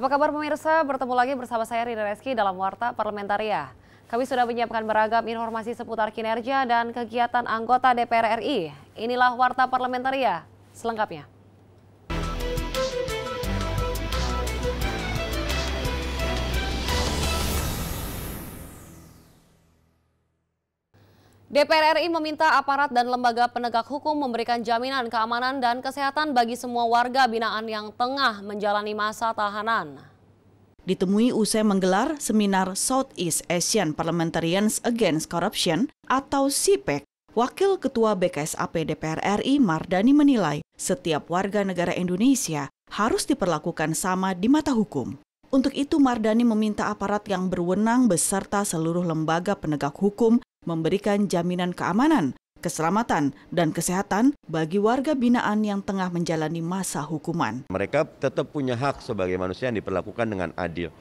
Apa kabar pemirsa? Bertemu lagi bersama saya Rina Reski dalam Warta parlementaria Kami sudah menyiapkan beragam informasi seputar kinerja dan kegiatan anggota DPR RI. Inilah Warta parlementaria selengkapnya. DPR RI meminta aparat dan lembaga penegak hukum memberikan jaminan keamanan dan kesehatan bagi semua warga binaan yang tengah menjalani masa tahanan. Ditemui usai menggelar seminar Southeast Asian Parliamentarians Against Corruption atau SIPEC, Wakil Ketua BKSAP DPR RI Mardani menilai setiap warga negara Indonesia harus diperlakukan sama di mata hukum. Untuk itu, Mardani meminta aparat yang berwenang beserta seluruh lembaga penegak hukum memberikan jaminan keamanan, keselamatan, dan kesehatan bagi warga binaan yang tengah menjalani masa hukuman. Mereka tetap punya hak sebagai manusia yang diperlakukan dengan adil.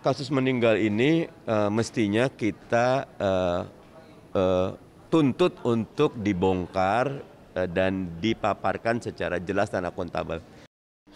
Kasus meninggal ini uh, mestinya kita uh, uh, tuntut untuk dibongkar uh, dan dipaparkan secara jelas dan akuntabel.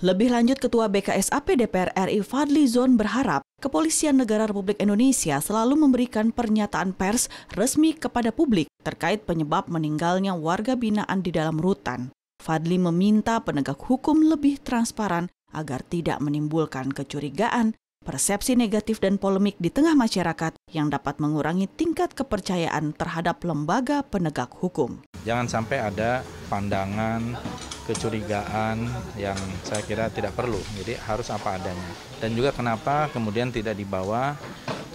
Lebih lanjut, Ketua AP DPR RI Fadli Zon berharap Kepolisian Negara Republik Indonesia selalu memberikan pernyataan pers resmi kepada publik terkait penyebab meninggalnya warga binaan di dalam rutan. Fadli meminta penegak hukum lebih transparan agar tidak menimbulkan kecurigaan, persepsi negatif dan polemik di tengah masyarakat yang dapat mengurangi tingkat kepercayaan terhadap lembaga penegak hukum. Jangan sampai ada pandangan kecurigaan yang saya kira tidak perlu. Jadi harus apa adanya. Dan juga kenapa kemudian tidak dibawa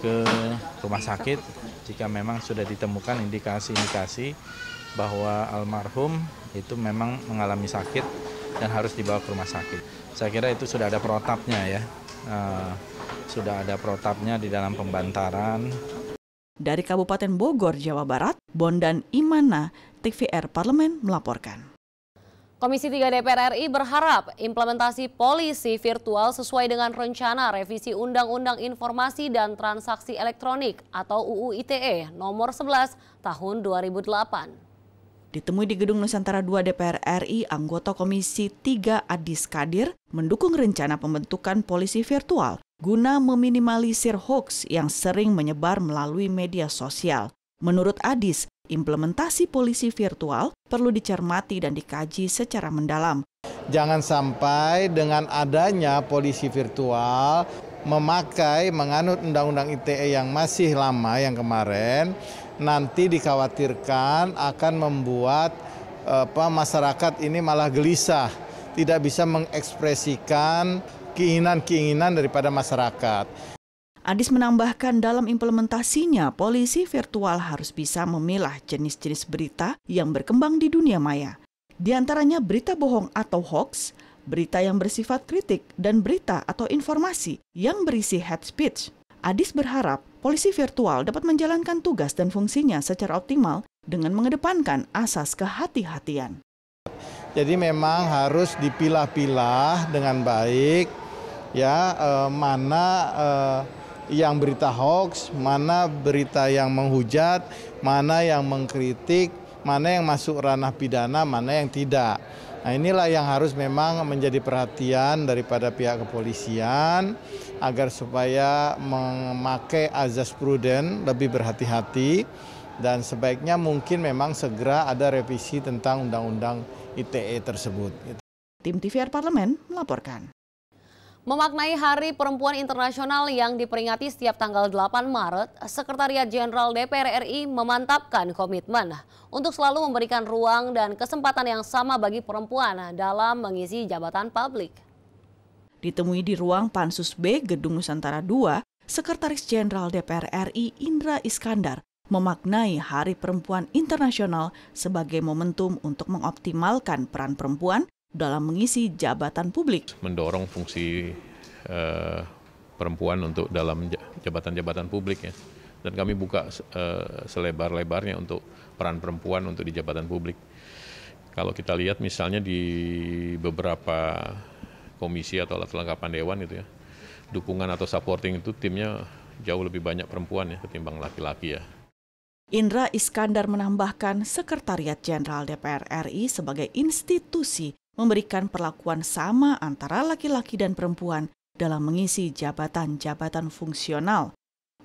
ke rumah sakit jika memang sudah ditemukan indikasi-indikasi bahwa almarhum itu memang mengalami sakit dan harus dibawa ke rumah sakit. Saya kira itu sudah ada protapnya ya. Eh, sudah ada protapnya di dalam pembantaran. Dari Kabupaten Bogor, Jawa Barat, Bondan Imana, TVR Parlemen melaporkan. Komisi 3 DPR RI berharap implementasi polisi virtual sesuai dengan rencana revisi Undang-Undang Informasi dan Transaksi Elektronik atau UU ITE nomor 11 tahun 2008. Ditemui di Gedung Nusantara 2 DPR RI, anggota Komisi 3 Adis Kadir mendukung rencana pembentukan polisi virtual guna meminimalisir hoax yang sering menyebar melalui media sosial. Menurut Adis, implementasi polisi virtual perlu dicermati dan dikaji secara mendalam. Jangan sampai dengan adanya polisi virtual memakai menganut undang-undang ITE yang masih lama yang kemarin nanti dikhawatirkan akan membuat apa masyarakat ini malah gelisah, tidak bisa mengekspresikan keinginan-keinginan daripada masyarakat. Adis menambahkan dalam implementasinya, polisi virtual harus bisa memilah jenis-jenis berita yang berkembang di dunia maya. Di antaranya berita bohong atau hoax, berita yang bersifat kritik, dan berita atau informasi yang berisi hate speech. Adis berharap polisi virtual dapat menjalankan tugas dan fungsinya secara optimal dengan mengedepankan asas kehati-hatian. Jadi memang harus dipilah-pilah dengan baik ya eh, mana eh, yang berita hoax, mana berita yang menghujat, mana yang mengkritik, mana yang masuk ranah pidana, mana yang tidak. Nah inilah yang harus memang menjadi perhatian daripada pihak kepolisian agar supaya memakai azas prudent lebih berhati-hati dan sebaiknya mungkin memang segera ada revisi tentang undang-undang ITE tersebut. Tim TVR Parlemen melaporkan. Memaknai Hari Perempuan Internasional yang diperingati setiap tanggal 8 Maret, Sekretariat Jenderal DPR RI memantapkan komitmen untuk selalu memberikan ruang dan kesempatan yang sama bagi perempuan dalam mengisi jabatan publik. Ditemui di ruang Pansus B Gedung Nusantara II, Sekretaris Jenderal DPR RI Indra Iskandar memaknai Hari Perempuan Internasional sebagai momentum untuk mengoptimalkan peran perempuan dalam mengisi jabatan publik. Mendorong fungsi eh, perempuan untuk dalam jabatan-jabatan publik ya. Dan kami buka eh, selebar-lebarnya untuk peran perempuan untuk di jabatan publik. Kalau kita lihat misalnya di beberapa komisi atau alat kelengkapan dewan itu ya, dukungan atau supporting itu timnya jauh lebih banyak perempuan ya ketimbang laki-laki ya. Indra Iskandar menambahkan Sekretariat Jenderal DPR RI sebagai institusi memberikan perlakuan sama antara laki-laki dan perempuan dalam mengisi jabatan-jabatan fungsional.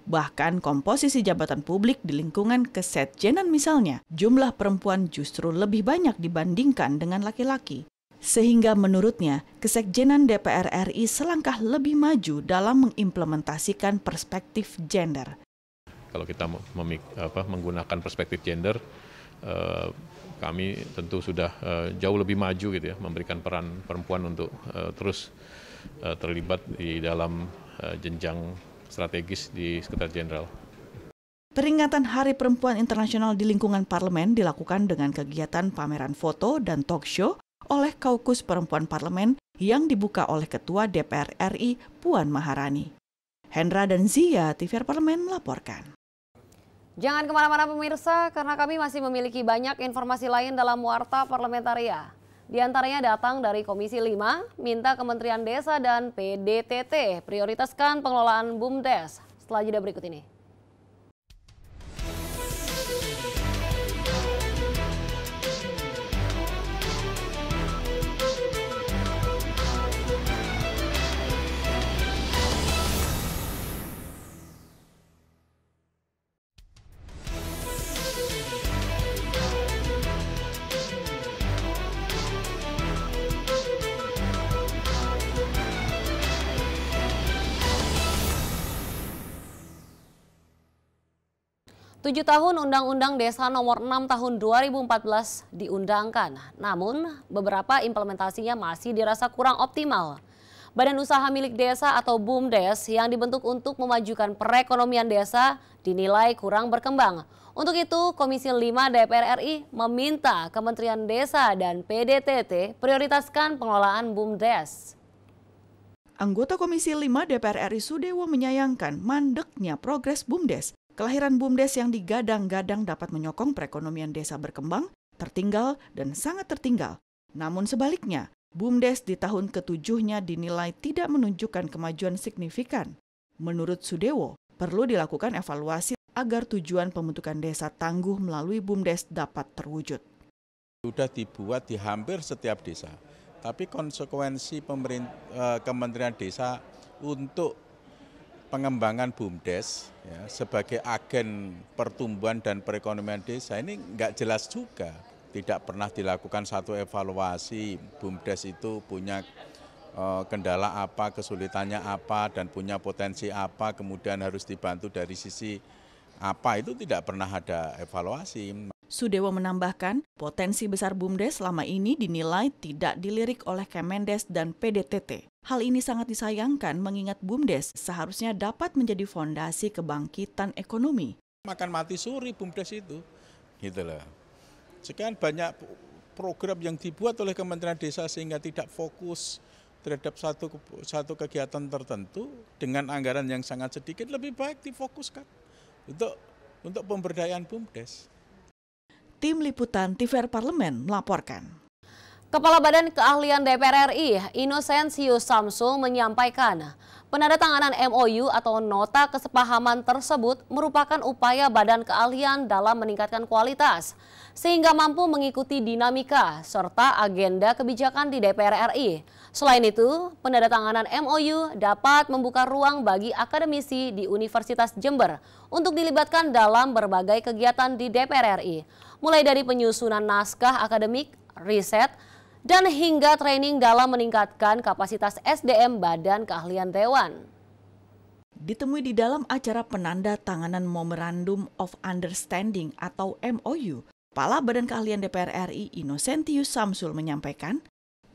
Bahkan komposisi jabatan publik di lingkungan kesetjenan misalnya, jumlah perempuan justru lebih banyak dibandingkan dengan laki-laki. Sehingga menurutnya, kesekjenan DPR RI selangkah lebih maju dalam mengimplementasikan perspektif gender. Kalau kita apa, menggunakan perspektif gender, eh, kami tentu sudah eh, jauh lebih maju gitu ya memberikan peran perempuan untuk eh, terus eh, terlibat di dalam jenjang strategis di Sekretariat Jenderal. Peringatan Hari Perempuan Internasional di lingkungan parlemen dilakukan dengan kegiatan pameran foto dan talk show oleh Kaukus Perempuan Parlemen yang dibuka oleh Ketua DPR RI Puan Maharani. Hendra dan Zia, TVR Parlemen melaporkan. Jangan kemana-mana pemirsa, karena kami masih memiliki banyak informasi lain dalam Warta Parlamentaria. Di antaranya datang dari Komisi 5, minta Kementerian Desa dan PDTT prioritaskan pengelolaan BUMDes. Setelah jeda berikut ini. Tujuh tahun Undang-Undang Desa Nomor 6 Tahun 2014 diundangkan, namun beberapa implementasinya masih dirasa kurang optimal. Badan Usaha Milik Desa atau BUMDes yang dibentuk untuk memajukan perekonomian desa dinilai kurang berkembang. Untuk itu, Komisi 5 DPR RI meminta Kementerian Desa dan PDTT prioritaskan pengelolaan BUMDes. Anggota Komisi 5 DPR RI Sudewo menyayangkan mandeknya progres BUMDes Kelahiran BUMDes yang digadang-gadang dapat menyokong perekonomian desa berkembang, tertinggal, dan sangat tertinggal. Namun sebaliknya, BUMDes di tahun ketujuhnya dinilai tidak menunjukkan kemajuan signifikan. Menurut Sudewo, perlu dilakukan evaluasi agar tujuan pembentukan desa tangguh melalui BUMDes dapat terwujud. Sudah dibuat di hampir setiap desa, tapi konsekuensi pemerintah, eh, Kementerian Desa untuk pengembangan BUMDes ya, sebagai agen pertumbuhan dan perekonomian desa ini nggak jelas juga. Tidak pernah dilakukan satu evaluasi BUMDes itu punya eh, kendala apa, kesulitannya apa, dan punya potensi apa, kemudian harus dibantu dari sisi apa itu tidak pernah ada evaluasi. Sudewo menambahkan, potensi besar BUMDes selama ini dinilai tidak dilirik oleh Kemendes dan PDTT. Hal ini sangat disayangkan mengingat BUMDes seharusnya dapat menjadi fondasi kebangkitan ekonomi. Makan mati suri BUMDes itu. Gitu loh. Sekian banyak program yang dibuat oleh Kementerian Desa sehingga tidak fokus terhadap satu satu kegiatan tertentu dengan anggaran yang sangat sedikit lebih baik difokuskan untuk untuk pemberdayaan BUMDes. Tim Liputan TVR Parlemen melaporkan. Kepala Badan Keahlian DPR RI, Inosensius Samsul menyampaikan, penandatanganan MOU atau nota kesepahaman tersebut merupakan upaya Badan Keahlian dalam meningkatkan kualitas, sehingga mampu mengikuti dinamika serta agenda kebijakan di DPR RI. Selain itu, penandatanganan MOU dapat membuka ruang bagi akademisi di Universitas Jember untuk dilibatkan dalam berbagai kegiatan di DPR RI mulai dari penyusunan naskah akademik, riset, dan hingga training dalam meningkatkan kapasitas SDM Badan Keahlian Dewan. Ditemui di dalam acara penanda tanganan Memorandum of Understanding atau MOU, Kepala Badan Keahlian DPR RI Inosentius Samsul menyampaikan,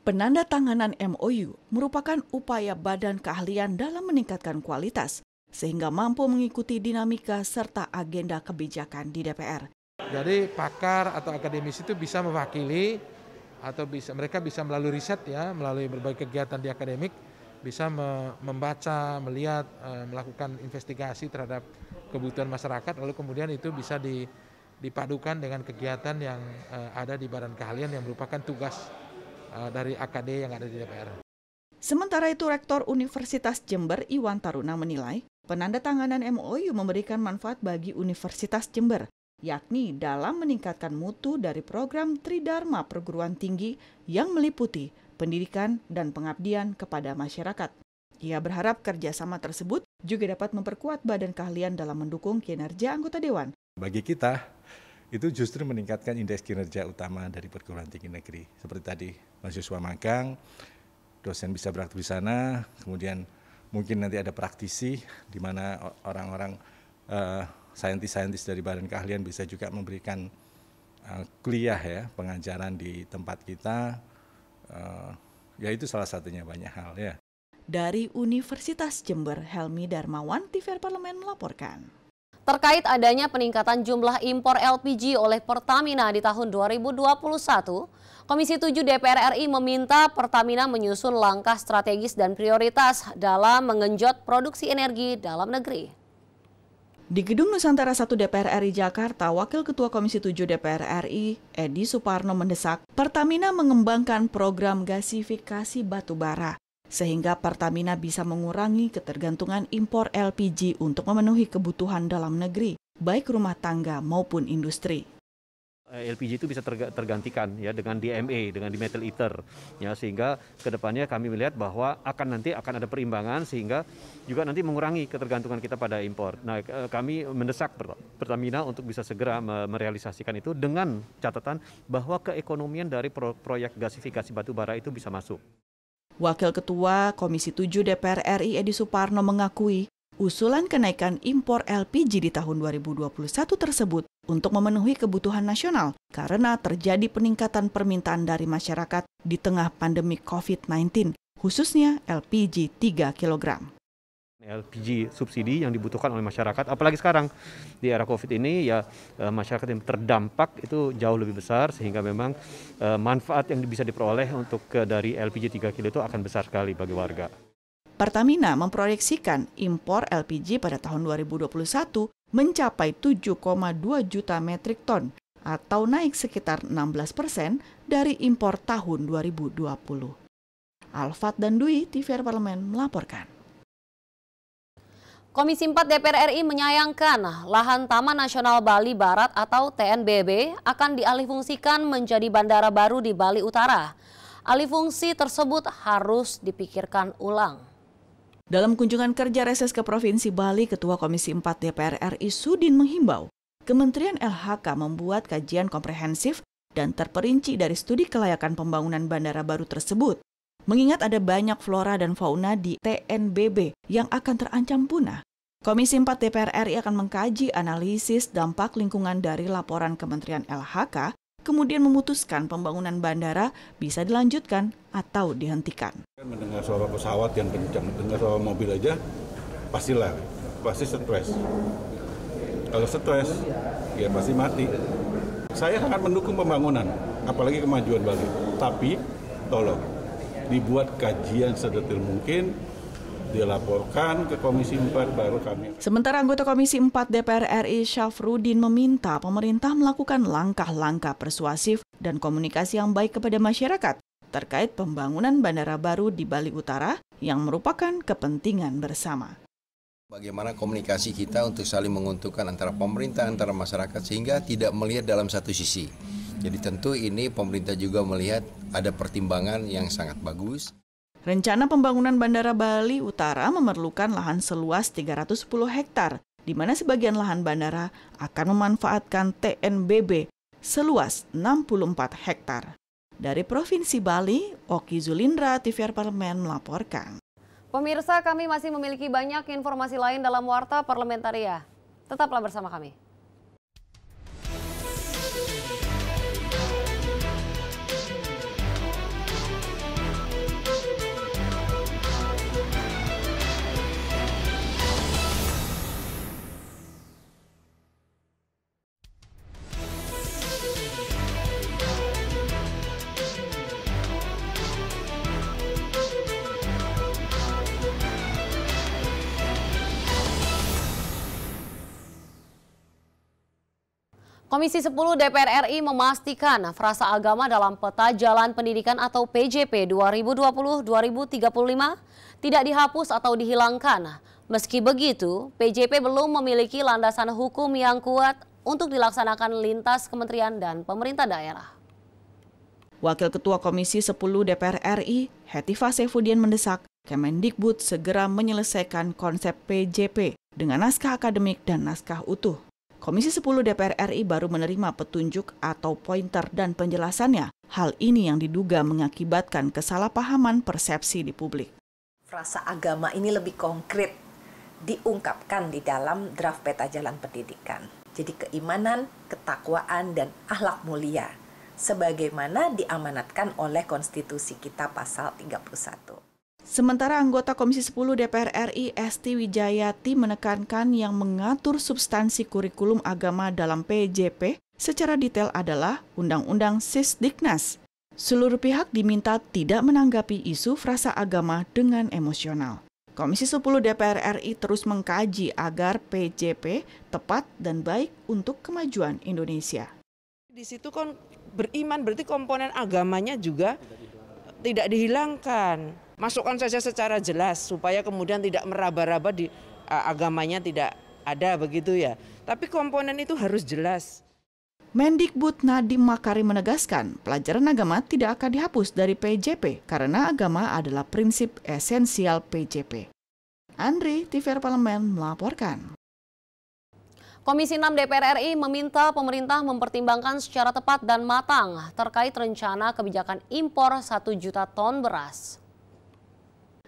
penanda tanganan MOU merupakan upaya badan keahlian dalam meningkatkan kualitas, sehingga mampu mengikuti dinamika serta agenda kebijakan di DPR. Jadi pakar atau akademisi itu bisa mewakili atau bisa mereka bisa melalui riset ya, melalui berbagai kegiatan di akademik bisa me membaca, melihat, e, melakukan investigasi terhadap kebutuhan masyarakat lalu kemudian itu bisa di, dipadukan dengan kegiatan yang e, ada di badan keahlian yang merupakan tugas e, dari AKD yang ada di DPR. Sementara itu Rektor Universitas Jember Iwan Taruna menilai penandatanganan MOU memberikan manfaat bagi Universitas Jember yakni dalam meningkatkan mutu dari program Tridharma perguruan tinggi yang meliputi pendidikan dan pengabdian kepada masyarakat. Ia berharap kerjasama tersebut juga dapat memperkuat badan keahlian dalam mendukung kinerja anggota dewan. Bagi kita, itu justru meningkatkan indeks kinerja utama dari perguruan tinggi negeri. Seperti tadi, mahasiswa magang, dosen bisa beraktif di sana, kemudian mungkin nanti ada praktisi di mana orang-orang saintis-saintis dari badan keahlian bisa juga memberikan uh, kuliah ya pengajaran di tempat kita uh, ya itu salah satunya banyak hal ya dari Universitas Jember Helmi Darmawan TVR Parlemen melaporkan Terkait adanya peningkatan jumlah impor LPG oleh Pertamina di tahun 2021, Komisi 7 DPR RI meminta Pertamina menyusun langkah strategis dan prioritas dalam mengenjot produksi energi dalam negeri. Di Gedung Nusantara 1 DPR RI Jakarta, Wakil Ketua Komisi 7 DPR RI, Edi Suparno mendesak Pertamina mengembangkan program gasifikasi batubara sehingga Pertamina bisa mengurangi ketergantungan impor LPG untuk memenuhi kebutuhan dalam negeri, baik rumah tangga maupun industri. Eh, LPG itu bisa tergantikan ya dengan DMA, dengan dimethyl ether ya sehingga kedepannya kami melihat bahwa akan nanti akan ada perimbangan sehingga juga nanti mengurangi ketergantungan kita pada impor. Nah kami mendesak Pertamina untuk bisa segera merealisasikan itu dengan catatan bahwa keekonomian dari proyek gasifikasi batu bara itu bisa masuk. Wakil Ketua Komisi 7 DPR RI Edi Suparno mengakui usulan kenaikan impor LPG di tahun 2021 tersebut untuk memenuhi kebutuhan nasional karena terjadi peningkatan permintaan dari masyarakat di tengah pandemi COVID-19, khususnya LPG 3 kg. LPG subsidi yang dibutuhkan oleh masyarakat, apalagi sekarang di era COVID ini ya eh, masyarakat yang terdampak itu jauh lebih besar sehingga memang eh, manfaat yang bisa diperoleh untuk eh, dari LPG 3 kilo itu akan besar sekali bagi warga. Pertamina memproyeksikan impor LPG pada tahun 2021 mencapai 7,2 juta metrik ton atau naik sekitar 16 persen dari impor tahun 2020. Alfat dan Dwi, TV Parlemen melaporkan. Komisi 4 DPR RI menyayangkan lahan Taman Nasional Bali Barat atau TNBB akan dialihfungsikan menjadi bandara baru di Bali Utara. Alih fungsi tersebut harus dipikirkan ulang. Dalam kunjungan kerja reses ke Provinsi Bali, Ketua Komisi 4 DPR RI Sudin menghimbau Kementerian LHK membuat kajian komprehensif dan terperinci dari studi kelayakan pembangunan bandara baru tersebut. Mengingat ada banyak flora dan fauna di TNBB yang akan terancam punah, Komisi 4 DPR RI akan mengkaji analisis dampak lingkungan dari laporan Kementerian LHK kemudian memutuskan pembangunan bandara bisa dilanjutkan atau dihentikan. Mendengar suara pesawat yang kencang, mendengar suara mobil aja, pastilah, pasti stres. Kalau stres, ya pasti mati. Saya sangat mendukung pembangunan, apalagi kemajuan Bali. Tapi, tolong, dibuat kajian sedetil mungkin, dilaporkan ke Komisi 4 baru kami. Sementara anggota Komisi 4 DPR RI Syafrudin meminta pemerintah melakukan langkah-langkah persuasif dan komunikasi yang baik kepada masyarakat terkait pembangunan bandara baru di Bali Utara yang merupakan kepentingan bersama. Bagaimana komunikasi kita untuk saling menguntungkan antara pemerintah, antara masyarakat, sehingga tidak melihat dalam satu sisi. Jadi tentu ini pemerintah juga melihat ada pertimbangan yang sangat bagus. Rencana pembangunan Bandara Bali Utara memerlukan lahan seluas 310 hektar, di mana sebagian lahan bandara akan memanfaatkan TNBB seluas 64 hektar. Dari Provinsi Bali, Oki Zulindra, TVR Parlemen melaporkan. Pemirsa, kami masih memiliki banyak informasi lain dalam Warta Parlementaria. Tetaplah bersama kami. Komisi 10 DPR RI memastikan frasa agama dalam peta jalan pendidikan atau PJP 2020-2035 tidak dihapus atau dihilangkan. Meski begitu, PJP belum memiliki landasan hukum yang kuat untuk dilaksanakan lintas kementerian dan pemerintah daerah. Wakil Ketua Komisi 10 DPR RI, Hetiva Sefudian mendesak Kemendikbud segera menyelesaikan konsep PJP dengan naskah akademik dan naskah utuh. Komisi 10 DPR RI baru menerima petunjuk atau pointer dan penjelasannya. Hal ini yang diduga mengakibatkan kesalahpahaman persepsi di publik. Frasa agama ini lebih konkret diungkapkan di dalam draft peta jalan pendidikan. Jadi keimanan, ketakwaan, dan ahlak mulia sebagaimana diamanatkan oleh konstitusi kita pasal 31. Sementara anggota Komisi 10 DPR RI Esti Wijayati menekankan yang mengatur substansi kurikulum agama dalam PJP secara detail adalah Undang-Undang Sisdiknas. Seluruh pihak diminta tidak menanggapi isu frasa agama dengan emosional. Komisi 10 DPR RI terus mengkaji agar PJP tepat dan baik untuk kemajuan Indonesia. Di situ kan beriman berarti komponen agamanya juga tidak dihilangkan masukkan saja secara jelas supaya kemudian tidak meraba-raba di uh, agamanya tidak ada begitu ya. Tapi komponen itu harus jelas. Mendikbud Nadiem Makarim menegaskan, pelajaran agama tidak akan dihapus dari PJP karena agama adalah prinsip esensial PJP. Andri, TVR Parlemen melaporkan. Komisi 6 DPR RI meminta pemerintah mempertimbangkan secara tepat dan matang terkait rencana kebijakan impor 1 juta ton beras.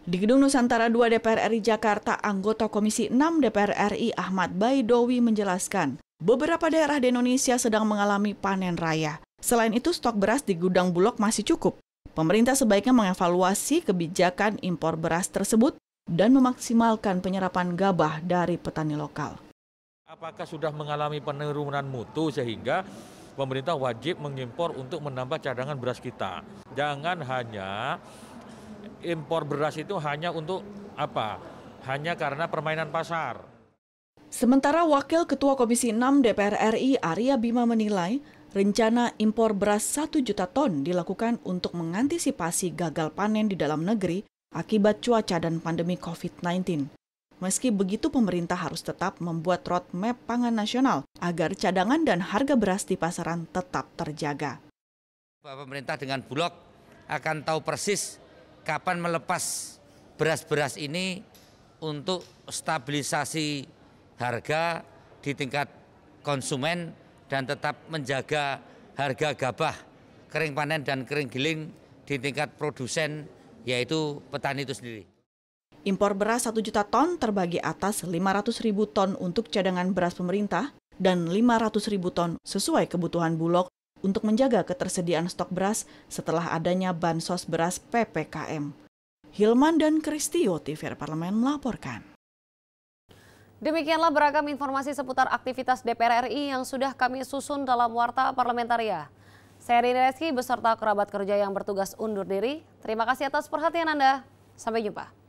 Di Gedung Nusantara 2 DPR RI Jakarta, anggota Komisi 6 DPR RI Ahmad Baidowi menjelaskan, beberapa daerah di Indonesia sedang mengalami panen raya. Selain itu, stok beras di gudang Bulog masih cukup. Pemerintah sebaiknya mengevaluasi kebijakan impor beras tersebut dan memaksimalkan penyerapan gabah dari petani lokal. Apakah sudah mengalami penurunan mutu sehingga pemerintah wajib mengimpor untuk menambah cadangan beras kita? Jangan hanya impor beras itu hanya untuk apa? Hanya karena permainan pasar. Sementara Wakil Ketua Komisi 6 DPR RI Arya Bima menilai rencana impor beras 1 juta ton dilakukan untuk mengantisipasi gagal panen di dalam negeri akibat cuaca dan pandemi COVID-19. Meski begitu, pemerintah harus tetap membuat roadmap pangan nasional agar cadangan dan harga beras di pasaran tetap terjaga. pemerintah dengan Bulog akan tahu persis kapan melepas beras-beras ini untuk stabilisasi harga di tingkat konsumen dan tetap menjaga harga gabah kering panen dan kering giling di tingkat produsen yaitu petani itu sendiri. Impor beras 1 juta ton terbagi atas 500 ribu ton untuk cadangan beras pemerintah dan 500 ribu ton sesuai kebutuhan Bulog untuk menjaga ketersediaan stok beras setelah adanya bansos beras PPKM. Hilman dan Kristio TV Parlemen melaporkan. Demikianlah beragam informasi seputar aktivitas DPR RI yang sudah kami susun dalam Warta Parlementaria. Saya Rini Reski beserta kerabat kerja yang bertugas undur diri. Terima kasih atas perhatian Anda. Sampai jumpa.